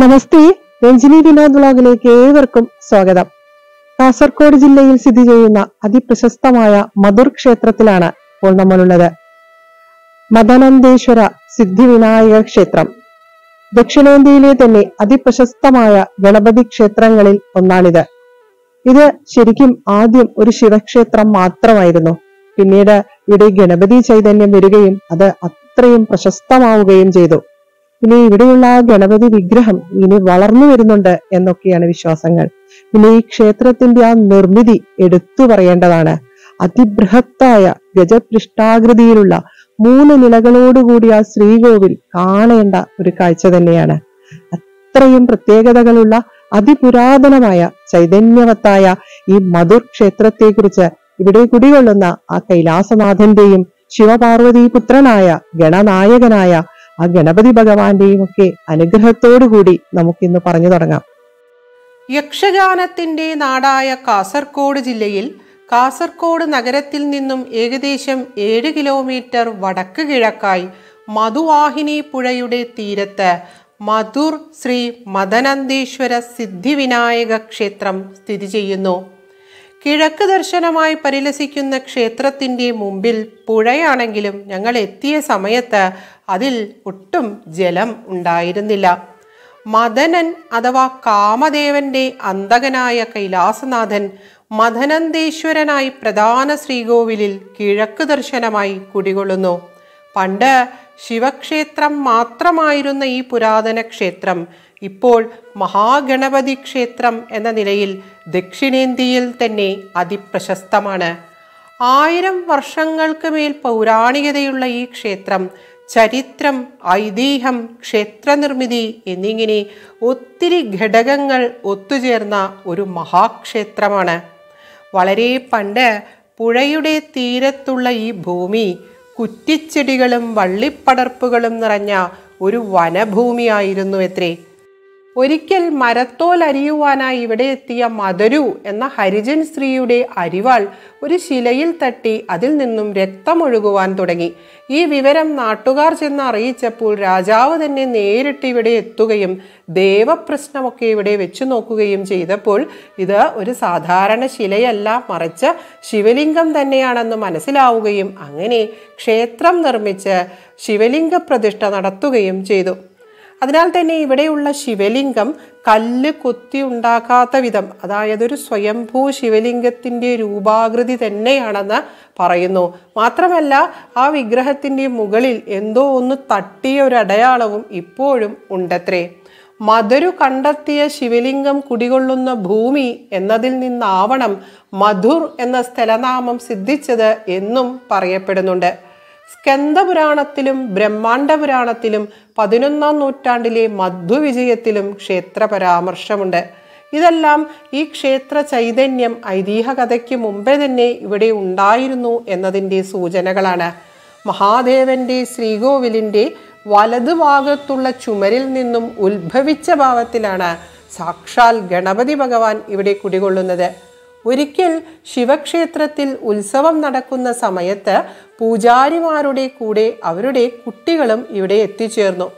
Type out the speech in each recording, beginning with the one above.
നമസ്തേ രഞ്ജിനി വിനോദ് വ്ലോഗിലേക്ക് ഏവർക്കും സ്വാഗതം കാസർഗോഡ് ജില്ലയിൽ സ്ഥിതി ചെയ്യുന്ന അതിപ്രശസ്തമായ മധുർ ക്ഷേത്രത്തിലാണ് ഇപ്പോൾ നമ്മളുള്ളത് മദനന്ദേശ്വര സിദ്ധിവിനായക ക്ഷേത്രം ദക്ഷിണേന്ത്യയിലെ തന്നെ അതിപ്രശസ്തമായ ഗണപതി ക്ഷേത്രങ്ങളിൽ ഒന്നാണിത് ഇത് ശരിക്കും ആദ്യം ഒരു ശിവക്ഷേത്രം മാത്രമായിരുന്നു പിന്നീട് ഇവിടെ ഗണപതി ചൈതന്യം വരികയും അത് അത്രയും പ്രശസ്തമാവുകയും ചെയ്തു ഇനി ഇവിടെയുള്ള ആ ഗണപതി വിഗ്രഹം ഇനി വളർന്നു വരുന്നുണ്ട് എന്നൊക്കെയാണ് വിശ്വാസങ്ങൾ പിന്നെ ഈ ക്ഷേത്രത്തിന്റെ ആ നിർമ്മിതി എടുത്തു പറയേണ്ടതാണ് അതിബൃഹത്തായ ഗജപൃഷ്ടാകൃതിയിലുള്ള മൂന്ന് നിലകളോടുകൂടിയ ആ ശ്രീകോവിൽ കാണേണ്ട ഒരു കാഴ്ച തന്നെയാണ് അത്രയും പ്രത്യേകതകളുള്ള അതിപുരാതനമായ ചൈതന്യവത്തായ ഈ മധുർ ക്ഷേത്രത്തെക്കുറിച്ച് ഇവിടെ കുടികൊള്ളുന്ന ആ കൈലാസനാഥന്റെയും ശിവപാർവതി പുത്രനായ ഗണനായകനായ ആ ഗണപതി ഭഗവാന്റെയും ഒക്കെ അനുഗ്രഹത്തോടുകൂടി നമുക്കിന്ന് പറഞ്ഞു തുടങ്ങാം യക്ഷഗാനത്തിന്റെ നാടായ കാസർഗോഡ് ജില്ലയിൽ കാസർഗോഡ് നഗരത്തിൽ നിന്നും ഏകദേശം ഏഴ് കിലോമീറ്റർ വടക്ക് കിഴക്കായി മധുവാഹിനി പുഴയുടെ തീരത്ത് മധുർ ശ്രീ മദനന്ദേശ്വര സിദ്ധിവിനായക ക്ഷേത്രം സ്ഥിതി ചെയ്യുന്നു കിഴക്ക് ദർശനമായി പരിലസിക്കുന്ന ക്ഷേത്രത്തിൻ്റെ മുമ്പിൽ പുഴയാണെങ്കിലും ഞങ്ങൾ എത്തിയ സമയത്ത് അതിൽ ഒട്ടും ജലം ഉണ്ടായിരുന്നില്ല മദനൻ അഥവാ കാമദേവന്റെ അന്തകനായ കൈലാസനാഥൻ മദനന്തേശ്വരനായി പ്രധാന ശ്രീകോവിലിൽ കിഴക്ക് ദർശനമായി കുടികൊള്ളുന്നു പണ്ട് ശിവക്ഷേത്രം മാത്രമായിരുന്ന ഈ പുരാതന ക്ഷേത്രം ഇപ്പോൾ മഹാഗണപതി ക്ഷേത്രം എന്ന നിലയിൽ ദക്ഷിണേന്ത്യയിൽ തന്നെ അതിപ്രശസ്തമാണ് ആയിരം വർഷങ്ങൾക്ക് മേൽ പൗരാണികതയുള്ള ഈ ക്ഷേത്രം ചരിത്രം ഐതിഹ്യം ക്ഷേത്രനിർമ്മിതി എന്നിങ്ങനെ ഒത്തിരി ഘടകങ്ങൾ ഒത്തുചേർന്ന ഒരു മഹാക്ഷേത്രമാണ് വളരെ പണ്ട് പുഴയുടെ തീരത്തുള്ള ഈ ഭൂമി കുറ്റിച്ചെടികളും വള്ളിപ്പടർപ്പുകളും നിറഞ്ഞ ഒരു വനഭൂമിയായിരുന്നു എത്രേ ഒരിക്കൽ മരത്തോൽ അരിയുവാനായി ഇവിടെ എത്തിയ മധുരു എന്ന ഹരിജൻ സ്ത്രീയുടെ അരിവാൾ ഒരു ശിലയിൽ തട്ടി അതിൽ നിന്നും രക്തമൊഴുകുവാൻ തുടങ്ങി ഈ വിവരം നാട്ടുകാർ ചെന്ന് അറിയിച്ചപ്പോൾ രാജാവ് തന്നെ നേരിട്ട് ഇവിടെ എത്തുകയും ദേവപ്രശ്നമൊക്കെ ഇവിടെ വെച്ചു നോക്കുകയും ചെയ്തപ്പോൾ ഇത് ഒരു സാധാരണ ശിലയല്ല മറിച്ച് ശിവലിംഗം തന്നെയാണെന്ന് മനസ്സിലാവുകയും അങ്ങനെ ക്ഷേത്രം നിർമ്മിച്ച് ശിവലിംഗ പ്രതിഷ്ഠ നടത്തുകയും ചെയ്തു അതിനാൽ തന്നെ ഇവിടെയുള്ള ശിവലിംഗം കല്ല് കൊത്തി ഉണ്ടാക്കാത്ത വിധം അതായത് ഒരു സ്വയംഭൂ ശിവലിംഗത്തിൻ്റെ രൂപാകൃതി തന്നെയാണെന്ന് പറയുന്നു മാത്രമല്ല ആ വിഗ്രഹത്തിൻ്റെ മുകളിൽ എന്തോ ഒന്ന് തട്ടിയ ഒരു അടയാളവും ഇപ്പോഴും ഉണ്ടത്രേ മധുരു കണ്ടെത്തിയ ശിവലിംഗം കുടികൊള്ളുന്ന ഭൂമി എന്നതിൽ നിന്നാവണം മധുർ എന്ന സ്ഥലനാമം സിദ്ധിച്ചത് എന്നും പറയപ്പെടുന്നുണ്ട് സ്കന്ദപുരാണത്തിലും ബ്രഹ്മാണ്ഡപുരാണത്തിലും പതിനൊന്നാം നൂറ്റാണ്ടിലെ മധുവിജയത്തിലും ക്ഷേത്ര പരാമർശമുണ്ട് ഇതെല്ലാം ഈ ക്ഷേത്ര ചൈതന്യം ഐതിഹ്യകഥയ്ക്ക് മുമ്പേ തന്നെ ഇവിടെ ഉണ്ടായിരുന്നു എന്നതിൻ്റെ സൂചനകളാണ് മഹാദേവന്റെ ശ്രീകോവിലിൻ്റെ വലതുഭാഗത്തുള്ള ചുമരിൽ നിന്നും ഉത്ഭവിച്ച ഭാവത്തിലാണ് സാക്ഷാൽ ഗണപതി ഭഗവാൻ ഇവിടെ കുടികൊള്ളുന്നത് ഒരിക്കൽ ശിവക്ഷേത്രത്തിൽ ഉത്സവം നടക്കുന്ന സമയത്ത് പൂജാരിമാരുടെ കൂടെ അവരുടെ കുട്ടികളും ഇവിടെ എത്തിച്ചേർന്നു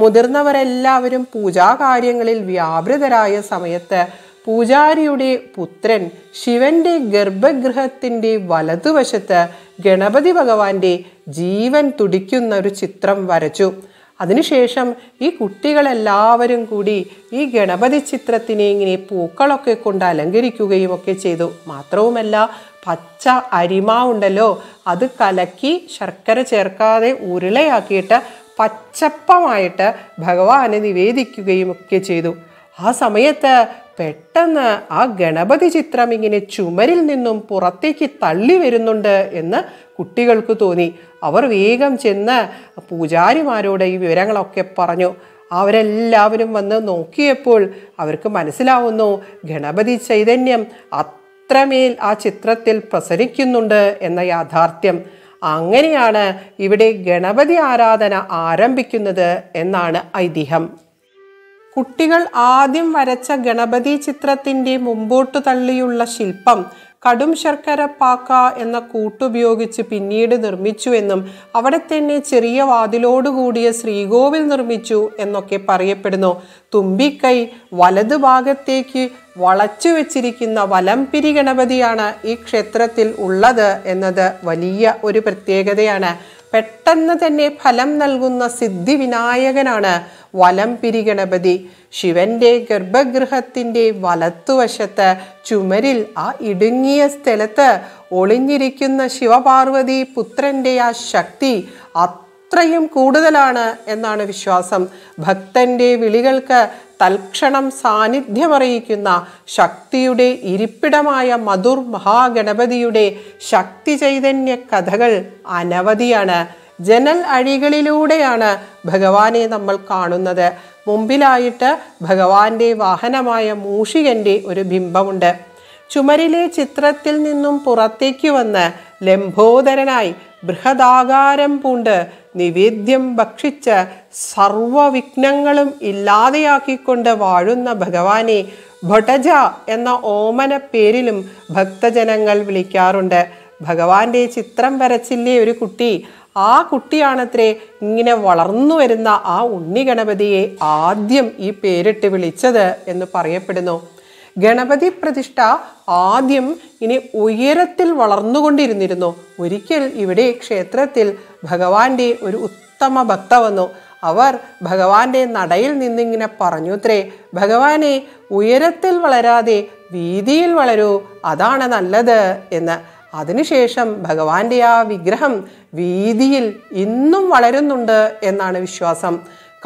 മുതിർന്നവരെല്ലാവരും പൂജാകാര്യങ്ങളിൽ വ്യാപൃതരായ സമയത്ത് പൂജാരിയുടെ പുത്രൻ ശിവന്റെ ഗർഭഗൃഹത്തിന്റെ വലതുവശത്ത് ഗണപതി ഭഗവാന്റെ ജീവൻ തുടിക്കുന്ന ഒരു ചിത്രം വരച്ചു അതിനുശേഷം ഈ കുട്ടികളെല്ലാവരും കൂടി ഈ ഗണപതി ചിത്രത്തിനെ ഇങ്ങനെ പൂക്കളൊക്കെ കൊണ്ട് അലങ്കരിക്കുകയും ഒക്കെ ചെയ്തു മാത്രവുമല്ല പച്ച അരിമാവുണ്ടല്ലോ ഉണ്ടല്ലോ അത് കലക്കി ശർക്കര ചേർക്കാതെ ഉരുളയാക്കിയിട്ട് പച്ചപ്പമായിട്ട് ഭഗവാനെ നിവേദിക്കുകയും ഒക്കെ ചെയ്തു ആ സമയത്ത് പെട്ടെന്ന് ആ ഗണപതി ചിത്രം ഇങ്ങനെ ചുമരിൽ നിന്നും പുറത്തേക്ക് തള്ളി വരുന്നുണ്ട് എന്ന് കുട്ടികൾക്ക് തോന്നി അവർ വേഗം ചെന്ന് പൂജാരിമാരോട് ഈ വിവരങ്ങളൊക്കെ പറഞ്ഞു അവരെല്ലാവരും വന്ന് നോക്കിയപ്പോൾ അവർക്ക് മനസ്സിലാവുന്നു ഗണപതി ചൈതന്യം അത്രമേൽ ആ ചിത്രത്തിൽ പ്രസരിക്കുന്നുണ്ട് എന്ന യാഥാർത്ഥ്യം അങ്ങനെയാണ് ഇവിടെ ഗണപതി ആരാധന ആരംഭിക്കുന്നത് എന്നാണ് ഐതിഹ്യം കുട്ടികൾ ആദ്യം വരച്ച ഗണപതി ചിത്രത്തിൻ്റെ മുമ്പോട്ട് തള്ളിയുള്ള ശില്പം കടും ശർക്കര പാക്ക എന്ന കൂട്ടുപയോഗിച്ച് പിന്നീട് നിർമ്മിച്ചുവെന്നും അവിടെ തന്നെ ചെറിയ വാതിലോടുകൂടിയ ശ്രീകോവിൽ നിർമ്മിച്ചു എന്നൊക്കെ പറയപ്പെടുന്നു തുമ്പിക്കൈ വലത് ഭാഗത്തേക്ക് വളച്ചു വെച്ചിരിക്കുന്ന വലംപിരി ഗണപതിയാണ് ഈ ക്ഷേത്രത്തിൽ ഉള്ളത് എന്നത് വലിയ ഒരു പ്രത്യേകതയാണ് പെട്ടെന്ന് തന്നെ ഫലം നൽകുന്ന സിദ്ധി വിനായകനാണ് വലം പിരിഗണപതി ശിവന്റെ ഗർഭഗൃഹത്തിന്റെ വലത്തുവശത്ത് ചുമരിൽ ആ ഇടുങ്ങിയ സ്ഥലത്ത് ഒളിഞ്ഞിരിക്കുന്ന ശിവപാർവതി പുത്രന്റെ ആ ശക്തി അത്രയും കൂടുതലാണ് എന്നാണ് വിശ്വാസം ഭക്തന്റെ വിളികൾക്ക് തൽക്ഷണം സാന്നിധ്യമറിയിക്കുന്ന ശക്തിയുടെ ഇരിപ്പിടമായ മധുർ മഹാഗണപതിയുടെ ശക്തി ചൈതന്യ കഥകൾ അനവധിയാണ് ജനൽ അഴികളിലൂടെയാണ് ഭഗവാനെ നമ്മൾ കാണുന്നത് മുമ്പിലായിട്ട് ഭഗവാന്റെ വാഹനമായ മൂഷികൻ്റെ ഒരു ബിംബമുണ്ട് ചുമരിലെ ചിത്രത്തിൽ നിന്നും പുറത്തേക്ക് വന്ന് ലംബോദരനായി ബൃഹദാകാരം പൂണ്ട് നിവേദ്യം ഭക്ഷിച്ച് സർവവിഘ്നങ്ങളും ഇല്ലാതെയാക്കിക്കൊണ്ട് വാഴുന്ന ഭഗവാനെ ഭടജ എന്ന ഓമന പേരിലും ഭക്തജനങ്ങൾ വിളിക്കാറുണ്ട് ഭഗവാന്റെ ചിത്രം വരച്ചില്ലേ ഒരു കുട്ടി ആ കുട്ടിയാണത്രേ ഇങ്ങനെ വളർന്നു വരുന്ന ആ ഉണ്ണി ഗണപതിയെ ആദ്യം ഈ പേരിട്ട് വിളിച്ചത് എന്ന് പറയപ്പെടുന്നു ഗണപതി പ്രതിഷ്ഠ ആദ്യം ഇനി ഉയരത്തിൽ വളർന്നുകൊണ്ടിരുന്നിരുന്നു ഒരിക്കൽ ഇവിടെ ക്ഷേത്രത്തിൽ ഭഗവാന്റെ ഒരു ഉത്തമ ഭക്ത വന്നു അവർ ഭഗവാന്റെ നടയിൽ നിന്നിങ്ങനെ പറഞ്ഞുത്രേ ഭഗവാനെ ഉയരത്തിൽ വളരാതെ വീതിയിൽ വളരൂ അതാണ് നല്ലത് എന്ന് അതിനുശേഷം ഭഗവാന്റെ ആ വിഗ്രഹം വീതിയിൽ ഇന്നും വളരുന്നുണ്ട് എന്നാണ് വിശ്വാസം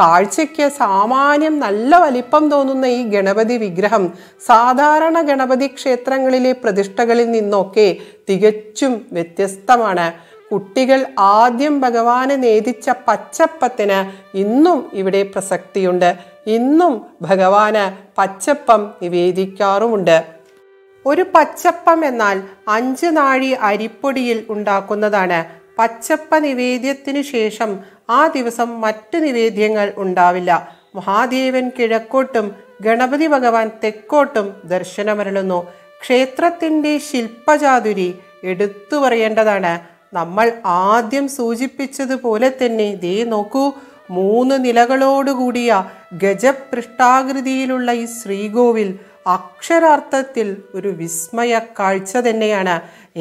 കാഴ്ചയ്ക്ക് സാമാന്യം നല്ല വലിപ്പം തോന്നുന്ന ഈ ഗണപതി വിഗ്രഹം സാധാരണ ഗണപതി ക്ഷേത്രങ്ങളിലെ പ്രതിഷ്ഠകളിൽ നിന്നൊക്കെ തികച്ചും വ്യത്യസ്തമാണ് കുട്ടികൾ ആദ്യം ഭഗവാനെ നേദിച്ച പച്ചപ്പത്തിന് ഇന്നും ഇവിടെ പ്രസക്തിയുണ്ട് ഇന്നും ഭഗവാന് പച്ചപ്പം നിവേദിക്കാറുമുണ്ട് ഒരു പച്ചപ്പം എന്നാൽ അഞ്ച് നാഴി അരിപ്പൊടിയിൽ ഉണ്ടാക്കുന്നതാണ് പച്ചപ്പ നിവേദ്യത്തിനു ശേഷം ആ ദിവസം മറ്റ് നിവേദ്യങ്ങൾ ഉണ്ടാവില്ല മഹാദേവൻ കിഴക്കോട്ടും ഗണപതി ഭഗവാൻ തെക്കോട്ടും ദർശനമരുളുന്നു ക്ഷേത്രത്തിൻ്റെ ശില്പചാതുരി എടുത്തു പറയേണ്ടതാണ് നമ്മൾ ആദ്യം സൂചിപ്പിച്ചതുപോലെ തന്നെ ദേ നോക്കൂ മൂന്ന് നിലകളോടുകൂടിയ ഗജപൃഷ്ടാകൃതിയിലുള്ള ഈ ശ്രീകോവിൽ അക്ഷരാർത്ഥത്തിൽ ഒരു വിസ്മയ കാഴ്ച തന്നെയാണ്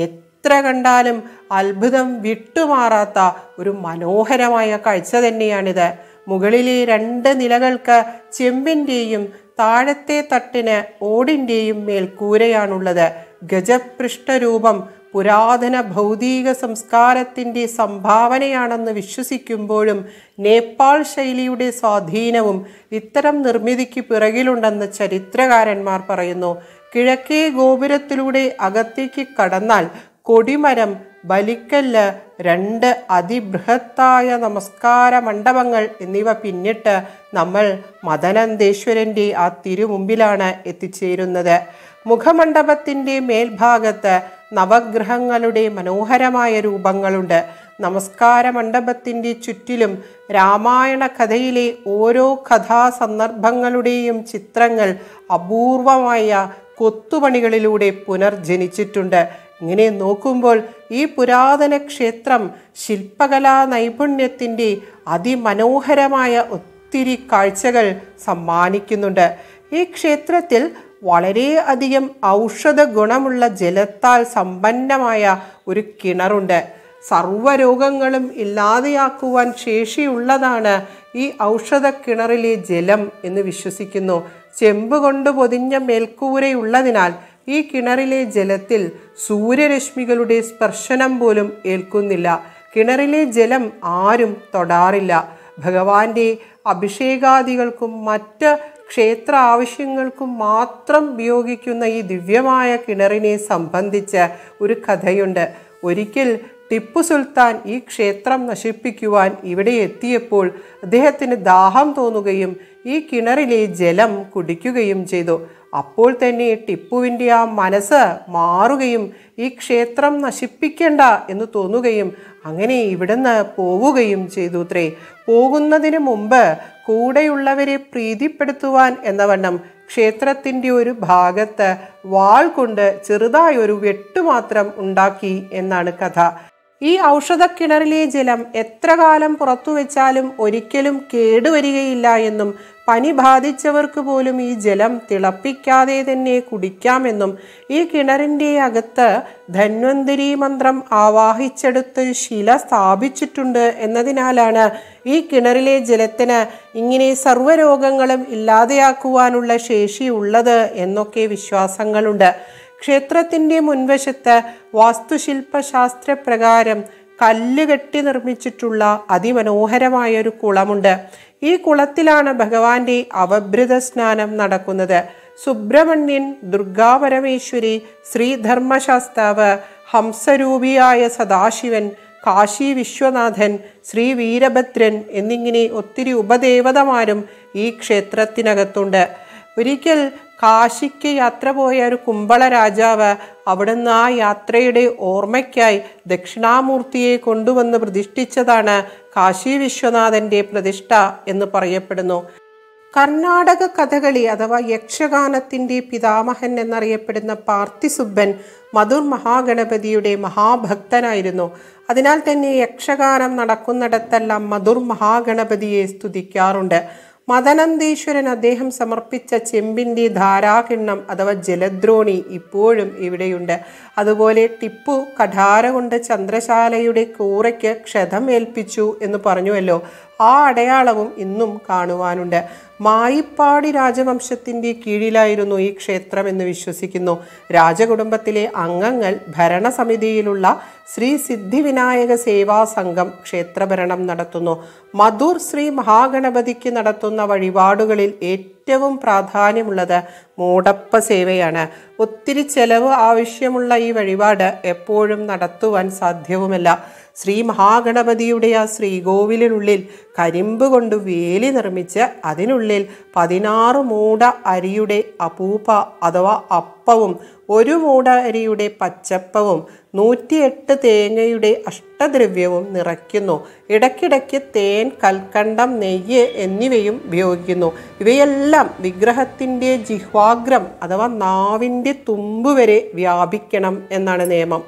എത്ര കണ്ടാലും അത്ഭുതം വിട്ടുമാറാത്ത ഒരു മനോഹരമായ കാഴ്ച തന്നെയാണിത് മുകളിലെ രണ്ട് നിലകൾക്ക് ചെമ്പിൻ്റെയും താഴത്തെ തട്ടിന് ഓടിൻ്റെയും മേൽക്കൂരയാണുള്ളത് ഗജപൃഷ്ഠരൂപം പുരാതന ഭൗതിക സംസ്കാരത്തിൻ്റെ സംഭാവനയാണെന്ന് വിശ്വസിക്കുമ്പോഴും നേപ്പാൾ ശൈലിയുടെ സ്വാധീനവും ഇത്തരം നിർമ്മിതിക്ക് പിറകിലുണ്ടെന്ന് ചരിത്രകാരന്മാർ പറയുന്നു കിഴക്കേ ഗോപുരത്തിലൂടെ അകത്തേക്ക് കടന്നാൽ കൊടിമരം ബലിക്കല്ല് രണ്ട് അതിബൃഹത്തായ നമസ്കാര മണ്ഡപങ്ങൾ എന്നിവ പിന്നിട്ട് നമ്മൾ മദനന്ദേശ്വരൻ്റെ ആ തിരുമുമ്പിലാണ് എത്തിച്ചേരുന്നത് മുഖമണ്ഡപത്തിൻ്റെ മേൽഭാഗത്ത് നവഗ്രഹങ്ങളുടെ മനോഹരമായ രൂപങ്ങളുണ്ട് നമസ്കാര മണ്ഡപത്തിൻ്റെ ചുറ്റിലും രാമായണ കഥയിലെ ഓരോ കഥാസന്ദർഭങ്ങളുടെയും ചിത്രങ്ങൾ അപൂർവമായ കൊത്തുപണികളിലൂടെ പുനർജനിച്ചിട്ടുണ്ട് ഇങ്ങനെ നോക്കുമ്പോൾ ഈ പുരാതന ക്ഷേത്രം ശില്പകലാ നൈപുണ്യത്തിൻ്റെ അതിമനോഹരമായ ഒത്തിരി കാഴ്ചകൾ സമ്മാനിക്കുന്നുണ്ട് ഈ ക്ഷേത്രത്തിൽ വളരെയധികം ഔഷധ ഗുണമുള്ള ജലത്താൽ സമ്പന്നമായ ഒരു കിണറുണ്ട് സർവ്വരോഗങ്ങളും ഇല്ലാതെയാക്കുവാൻ ശേഷിയുള്ളതാണ് ഈ ഔഷധ കിണറിലെ ജലം എന്ന് വിശ്വസിക്കുന്നു ചെമ്പ് കൊണ്ട് പൊതിഞ്ഞ മേൽക്കൂരയുള്ളതിനാൽ ഈ കിണറിലെ ജലത്തിൽ സൂര്യരശ്മികളുടെ സ്പർശനം പോലും ഏൽക്കുന്നില്ല കിണറിലെ ജലം ആരും തൊടാറില്ല ഭഗവാന്റെ അഭിഷേകാദികൾക്കും മറ്റ് ക്ഷേത്ര ആവശ്യങ്ങൾക്കും മാത്രം ഉപയോഗിക്കുന്ന ഈ ദിവ്യമായ കിണറിനെ സംബന്ധിച്ച് ഒരു കഥയുണ്ട് ഒരിക്കൽ ടിപ്പു സുൽത്താൻ ഈ ക്ഷേത്രം നശിപ്പിക്കുവാൻ ഇവിടെ എത്തിയപ്പോൾ അദ്ദേഹത്തിന് ദാഹം തോന്നുകയും ഈ കിണറിലെ ജലം കുടിക്കുകയും ചെയ്തു അപ്പോൾ തന്നെ ടിപ്പുവിൻ്റെ ആ മനസ്സ് മാറുകയും ഈ ക്ഷേത്രം നശിപ്പിക്കേണ്ട എന്ന് തോന്നുകയും അങ്ങനെ ഇവിടുന്ന് പോവുകയും ചെയ്തു ത്രേ പോകുന്നതിന് മുമ്പ് കൂടെയുള്ളവരെ പ്രീതിപ്പെടുത്തുവാൻ എന്നവണ്ണം ക്ഷേത്രത്തിൻ്റെ ഒരു ഭാഗത്ത് വാൾ കൊണ്ട് ചെറുതായൊരു വെട്ടുമാത്രം ഉണ്ടാക്കി എന്നാണ് കഥ ഈ ഔഷധക്കിണറിലെ ജലം എത്ര കാലം പുറത്തു വെച്ചാലും ഒരിക്കലും കേടുവരികയില്ല എന്നും പനി ബാധിച്ചവർക്ക് പോലും ഈ ജലം തിളപ്പിക്കാതെ തന്നെ കുടിക്കാമെന്നും ഈ കിണറിൻ്റെ അകത്ത് ധന്വന്തരി മന്ത്രം ആവാഹിച്ചെടുത്ത് ശില സ്ഥാപിച്ചിട്ടുണ്ട് എന്നതിനാലാണ് ഈ കിണറിലെ ജലത്തിന് ഇങ്ങനെ സർവ്വരോഗങ്ങളും ഇല്ലാതെയാക്കുവാനുള്ള ശേഷി ഉള്ളത് എന്നൊക്കെ വിശ്വാസങ്ങളുണ്ട് ക്ഷേത്രത്തിൻ്റെ മുൻവശത്ത് വാസ്തുശില്പശാസ്ത്രപ്രകാരം കല്ല് കെട്ടി നിർമ്മിച്ചിട്ടുള്ള അതിമനോഹരമായ ഒരു കുളമുണ്ട് ഈ കുളത്തിലാണ് ഭഗവാന്റെ അവഭൃത സ്നാനം നടക്കുന്നത് സുബ്രഹ്മണ്യൻ ദുർഗാപരമേശ്വരി ശ്രീധർമ്മശാസ്താവ് ഹംസരൂപിയായ സദാശിവൻ കാശി വിശ്വനാഥൻ ശ്രീ വീരഭദ്രൻ എന്നിങ്ങനെ ഒത്തിരി ഉപദേവതമാരും ഈ ക്ഷേത്രത്തിനകത്തുണ്ട് ഒരിക്കൽ കാശിക്ക് യാത്ര പോയ ഒരു കുമ്പള രാജാവ് അവിടുന്ന് ആ യാത്രയുടെ ഓർമ്മയ്ക്കായി ദക്ഷിണാമൂർത്തിയെ കൊണ്ടുവന്ന് പ്രതിഷ്ഠിച്ചതാണ് കാശി വിശ്വനാഥൻ്റെ പ്രതിഷ്ഠ എന്ന് പറയപ്പെടുന്നു കർണാടക കഥകളി അഥവാ യക്ഷഗാനത്തിൻ്റെ പിതാമഹൻ എന്നറിയപ്പെടുന്ന പാർത്ഥിസുബൻ മധുർ മഹാഗണപതിയുടെ മഹാഭക്തനായിരുന്നു അതിനാൽ തന്നെ യക്ഷഗാനം നടക്കുന്നിടത്തെല്ലാം മധുർ മഹാഗണപതിയെ സ്തുതിക്കാറുണ്ട് മദനന്തീശ്വരൻ അദ്ദേഹം സമർപ്പിച്ച ചെമ്പിൻ്റെ ധാരാകിണ്ണം അഥവാ ജലദ്രോണി ഇപ്പോഴും ഇവിടെയുണ്ട് അതുപോലെ ടിപ്പു കഠാര കൊണ്ട് ചന്ദ്രശാലയുടെ കൂറയ്ക്ക് ക്ഷതമേൽപ്പിച്ചു എന്ന് പറഞ്ഞുവല്ലോ ആ അടയാളവും ഇന്നും കാണുവാനുണ്ട് മായിപ്പാടി രാജവംശത്തിൻ്റെ കീഴിലായിരുന്നു ഈ ക്ഷേത്രം എന്ന് വിശ്വസിക്കുന്നു രാജകുടുംബത്തിലെ അംഗങ്ങൾ ഭരണസമിതിയിലുള്ള ശ്രീ സിദ്ധിവിനായക സേവാ സംഘം ക്ഷേത്രഭരണം നടത്തുന്നു മധൂർ ശ്രീ മഹാഗണപതിക്ക് നടത്തുന്ന വഴിപാടുകളിൽ ഏറ്റവും പ്രാധാന്യമുള്ളത് മൂടപ്പ സേവയാണ് ഒത്തിരി ചെലവ് ആവശ്യമുള്ള ഈ വഴിപാട് എപ്പോഴും നടത്തുവാൻ സാധ്യവുമല്ല ശ്രീ മഹാഗണപതിയുടെ ആ ശ്രീകോവിലിനുള്ളിൽ കരിമ്പ് കൊണ്ട് വേലി നിർമ്മിച്ച് അതിനുള്ളിൽ പതിനാറ് മൂട അരിയുടെ അപൂപ്പ അഥവാ അപ്പവും ഒരു മൂട അരിയുടെ പച്ചപ്പവും നൂറ്റിയെട്ട് തേങ്ങയുടെ അഷ്ടദ്രവ്യവും നിറയ്ക്കുന്നു ഇടയ്ക്കിടയ്ക്ക് തേൻ കൽക്കണ്ടം നെയ്യ് എന്നിവയും ഉപയോഗിക്കുന്നു ഇവയെല്ലാം വിഗ്രഹത്തിൻ്റെ ജിഹ്വാഗ്രം അഥവാ നാവിൻ്റെ തുമ്പ് വരെ വ്യാപിക്കണം എന്നാണ് നിയമം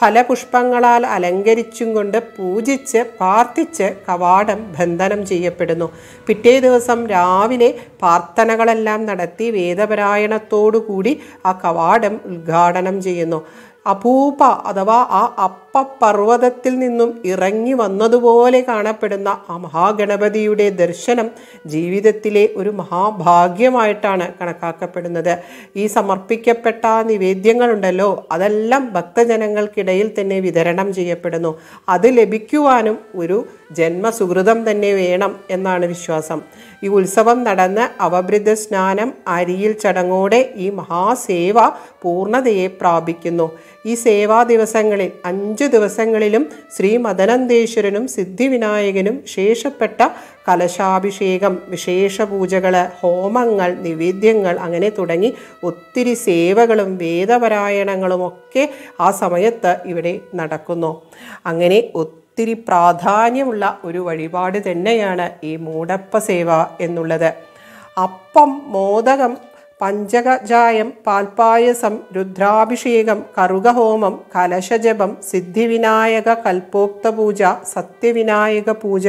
ഫലപുഷ്പങ്ങളാൽ അലങ്കരിച്ചും കൊണ്ട് പൂജിച്ച് പ്രാർത്ഥിച്ച് കവാടം ബന്ധനം ചെയ്യപ്പെടുന്നു പിറ്റേ ദിവസം രാവിലെ പ്രാർത്ഥനകളെല്ലാം നടത്തി വേദപരായണത്തോടുകൂടി ആ കവാടം ഉദ്ഘാടനം ചെയ്യുന്നു അപൂപ അഥവാ ആ അപ്പപ്പർവ്വതത്തിൽ നിന്നും ഇറങ്ങി വന്നതുപോലെ കാണപ്പെടുന്ന ആ മഹാഗണപതിയുടെ ദർശനം ജീവിതത്തിലെ ഒരു മഹാഭാഗ്യമായിട്ടാണ് കണക്കാക്കപ്പെടുന്നത് ഈ സമർപ്പിക്കപ്പെട്ട നിവേദ്യങ്ങളുണ്ടല്ലോ അതെല്ലാം ഭക്തജനങ്ങൾക്കിടയിൽ തന്നെ വിതരണം ചെയ്യപ്പെടുന്നു അത് ലഭിക്കുവാനും ഒരു ജന്മസുഹൃതം തന്നെ വേണം എന്നാണ് വിശ്വാസം ഈ ഉത്സവം നടന്ന് അവബൃത സ്നാനം അരിയിൽ ചടങ്ങോടെ ഈ മഹാസേവ പൂർണ്ണതയെ പ്രാപിക്കുന്നു ഈ സേവാ ദിവസങ്ങളിൽ അഞ്ച് അഞ്ചു ദിവസങ്ങളിലും ശ്രീ മദനന്തേശ്വരനും സിദ്ധിവിനായകനും ശേഷപ്പെട്ട കലശാഭിഷേകം വിശേഷ പൂജകൾ ഹോമങ്ങൾ നിവേദ്യങ്ങൾ അങ്ങനെ തുടങ്ങി ഒത്തിരി സേവകളും വേദപരായണങ്ങളും ഒക്കെ ആ സമയത്ത് ഇവിടെ നടക്കുന്നു അങ്ങനെ ഒത്തിരി പ്രാധാന്യമുള്ള ഒരു വഴിപാട് തന്നെയാണ് ഈ മൂടപ്പ സേവ എന്നുള്ളത് അപ്പം മോദകം പഞ്ചകജായം പാൽപായസം രുദ്രാഭിഷേകം കറുകഹോമം കലശജപം സിദ്ധിവിനായക കൽപ്പോക്ത പൂജ സത്യവിനായക പൂജ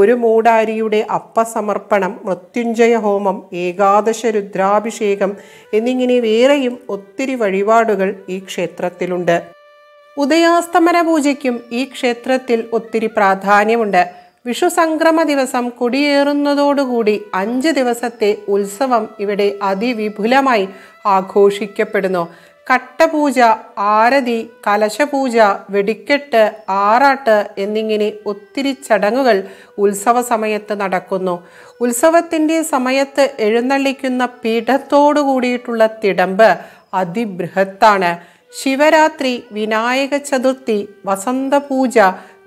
ഒരു മൂടാരിയുടെ അപ്പസമർപ്പണം മൃത്യുഞ്ജയ ഹോമം ഏകാദശ രുദ്രാഭിഷേകം എന്നിങ്ങനെ വേറെയും ഒത്തിരി വഴിപാടുകൾ ഈ ക്ഷേത്രത്തിലുണ്ട് ഉദയാസ്തമന പൂജയ്ക്കും ഈ ക്ഷേത്രത്തിൽ ഒത്തിരി പ്രാധാന്യമുണ്ട് വിഷു സംക്രമ ദിവസം കുടിയേറുന്നതോടുകൂടി അഞ്ച് ദിവസത്തെ ഉത്സവം ഇവിടെ അതിവിപുലമായി ആഘോഷിക്കപ്പെടുന്നു കട്ടപൂജ ആരതി കലശപൂജ വെടിക്കെട്ട് ആറാട്ട് എന്നിങ്ങനെ ഒത്തിരി ചടങ്ങുകൾ ഉത്സവ സമയത്ത് നടക്കുന്നു ഉത്സവത്തിൻ്റെ സമയത്ത് എഴുന്നള്ളിക്കുന്ന പീഠത്തോടു കൂടിയിട്ടുള്ള തിടമ്പ് അതിബൃഹത്താണ് ശിവരാത്രി വിനായക ചതുർത്ഥി വസന്തപൂജ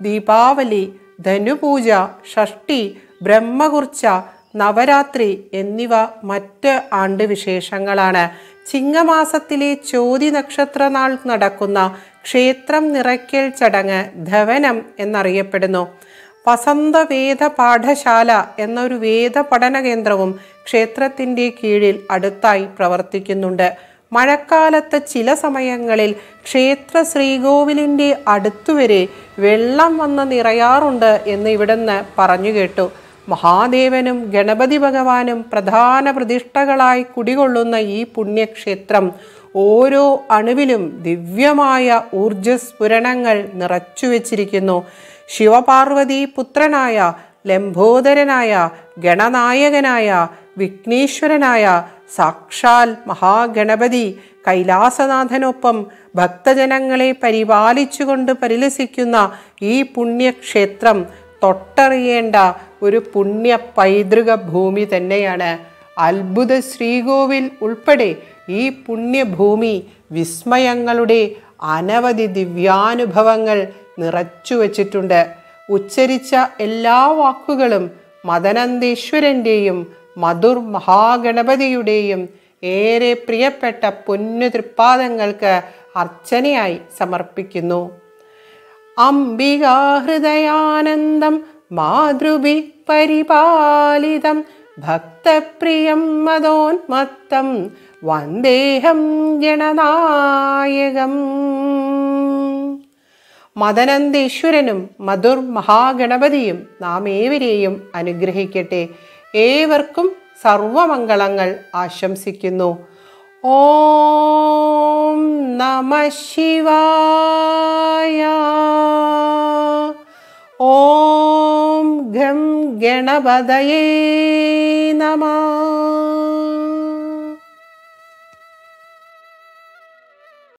ദീപാവലി ധനുപൂജ ഷഷ്ടി ബ്രഹ്മകുർച്ച നവരാത്രി എന്നിവ മറ്റ് ആണ്ട് വിശേഷങ്ങളാണ് ചിങ്ങമാസത്തിലെ ചോതി നക്ഷത്ര നാൾ നടക്കുന്ന ക്ഷേത്രം നിറയ്ക്കൽ ചടങ്ങ് ധവനം എന്നറിയപ്പെടുന്നു വസന്ത വേദ പാഠശാല എന്നൊരു വേദ പഠന കേന്ദ്രവും ക്ഷേത്രത്തിൻ്റെ കീഴിൽ അടുത്തായി പ്രവർത്തിക്കുന്നുണ്ട് മഴക്കാലത്ത് ചില സമയങ്ങളിൽ ക്ഷേത്ര ശ്രീകോവിലിൻ്റെ അടുത്തുവരെ വെള്ളം വന്ന് നിറയാറുണ്ട് എന്ന് ഇവിടുന്ന് പറഞ്ഞു കേട്ടു മഹാദേവനും ഗണപതി ഭഗവാനും പ്രധാന പ്രതിഷ്ഠകളായി കുടികൊള്ളുന്ന ഈ പുണ്യക്ഷേത്രം ഓരോ അണുവിലും ദിവ്യമായ ഊർജസ്ഫുരണങ്ങൾ നിറച്ചു വച്ചിരിക്കുന്നു ശിവപാർവതി പുത്രനായ ലംബോദരനായ ഗണനായകനായ വിഘ്നേശ്വരനായ സാക്ഷാൽ മഹാഗണപതി കൈലാസനാഥനൊപ്പം ഭക്തജനങ്ങളെ പരിപാലിച്ചുകൊണ്ട് പരിലസിക്കുന്ന ഈ പുണ്യക്ഷേത്രം തൊട്ടറിയേണ്ട ഒരു പുണ്യ പൈതൃക ഭൂമി തന്നെയാണ് അത്ഭുത ശ്രീകോവിൽ ഉൾപ്പെടെ ഈ പുണ്യഭൂമി വിസ്മയങ്ങളുടെ അനവധി ദിവ്യാനുഭവങ്ങൾ നിറച്ചു വച്ചിട്ടുണ്ട് ഉച്ചരിച്ച എല്ലാ വാക്കുകളും മദനന്ദേശ്വരൻ്റെയും മധുർ മഹാഗണപതിയുടെയും ഏറെ പ്രിയപ്പെട്ട പൊന്നു തൃപ്പാദങ്ങൾക്ക് അർച്ചനയായി സമർപ്പിക്കുന്നു അംബികാഹൃദയാനന്ദം മാതൃഭി പരിപാലിതം ഭക്തപ്രിയം മതോന്മത്തം വന്ദേഹം ഗണനായകം മദനന്ദേശ്വരനും മധുർ മഹാഗണപതിയും നാം ഏവരെയും അനുഗ്രഹിക്കട്ടെ ഏവർക്കും സർവമംഗളങ്ങൾ ആശംസിക്കുന്നു ഓം നമ ശിവായ ഓം ഗം ഗണപതയേ നമ